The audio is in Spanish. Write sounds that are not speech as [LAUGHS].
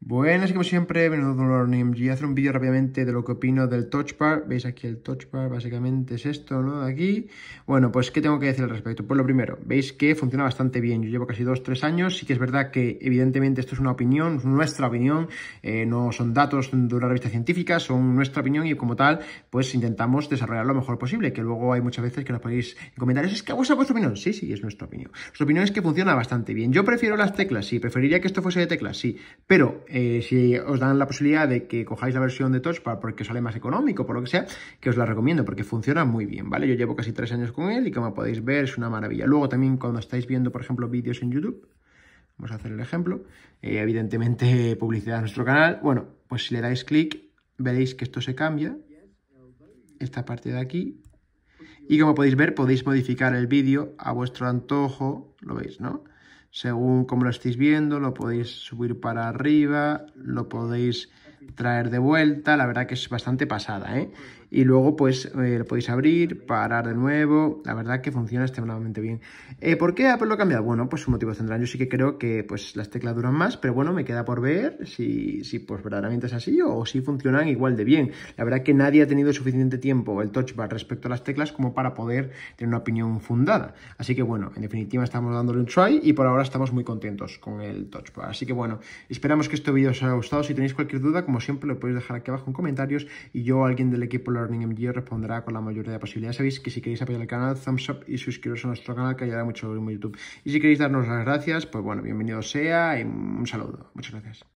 Buenas, como siempre, bienvenidos a a Hacer un vídeo rápidamente de lo que opino del touch bar. Veis aquí el touch bar, básicamente es esto, ¿no? Aquí. Bueno, pues, ¿qué tengo que decir al respecto? Pues lo primero, veis que funciona bastante bien. Yo llevo casi 2-3 años. Sí que es verdad que, evidentemente, esto es una opinión, nuestra opinión. Eh, no son datos de una revista científica, son nuestra opinión y, como tal, pues intentamos desarrollar lo mejor posible. Que luego hay muchas veces que nos podéis comentar, ¿es que vuestra, vuestra opinión? Sí, sí, es nuestra opinión. Su opinión es que funciona bastante bien. Yo prefiero las teclas, sí. Preferiría que esto fuese de teclas, sí. Pero eh, si os dan la posibilidad de que cojáis la versión de Touchpad porque sale más económico, por lo que sea, que os la recomiendo porque funciona muy bien, ¿vale? Yo llevo casi tres años con él y como podéis ver es una maravilla. Luego también cuando estáis viendo, por ejemplo, vídeos en YouTube, vamos a hacer el ejemplo, eh, evidentemente [LAUGHS] publicidad de nuestro canal, bueno, pues si le dais clic veréis que esto se cambia, esta parte de aquí, y como podéis ver podéis modificar el vídeo a vuestro antojo, lo veis, ¿no? según como lo estéis viendo, lo podéis subir para arriba, lo podéis traer de vuelta, la verdad que es bastante pasada, ¿eh? Y luego pues eh, lo podéis abrir, parar de nuevo, la verdad que funciona extremadamente bien. Eh, ¿Por qué Apple lo ha cambiado? Bueno, pues un motivo central, yo sí que creo que pues las teclas duran más, pero bueno, me queda por ver si, si pues verdaderamente es así o, si funcionan igual de bien. La verdad que nadie ha tenido suficiente tiempo el touch bar respecto a las teclas como para poder tener una opinión fundada. Así que bueno, en definitiva estamos dándole un try y por ahora estamos muy contentos con el touch bar. Así que bueno, esperamos que este vídeo os haya gustado, si tenéis cualquier duda, como siempre lo podéis dejar aquí abajo en comentarios y yo alguien del equipo Learning MG responderá con la mayoría de posibilidades. Sabéis que si queréis apoyar el canal, thumbs up y suscribiros a nuestro canal que ayudará mucho a YouTube. Y si queréis darnos las gracias, pues bueno, bienvenido sea y un saludo. Muchas gracias.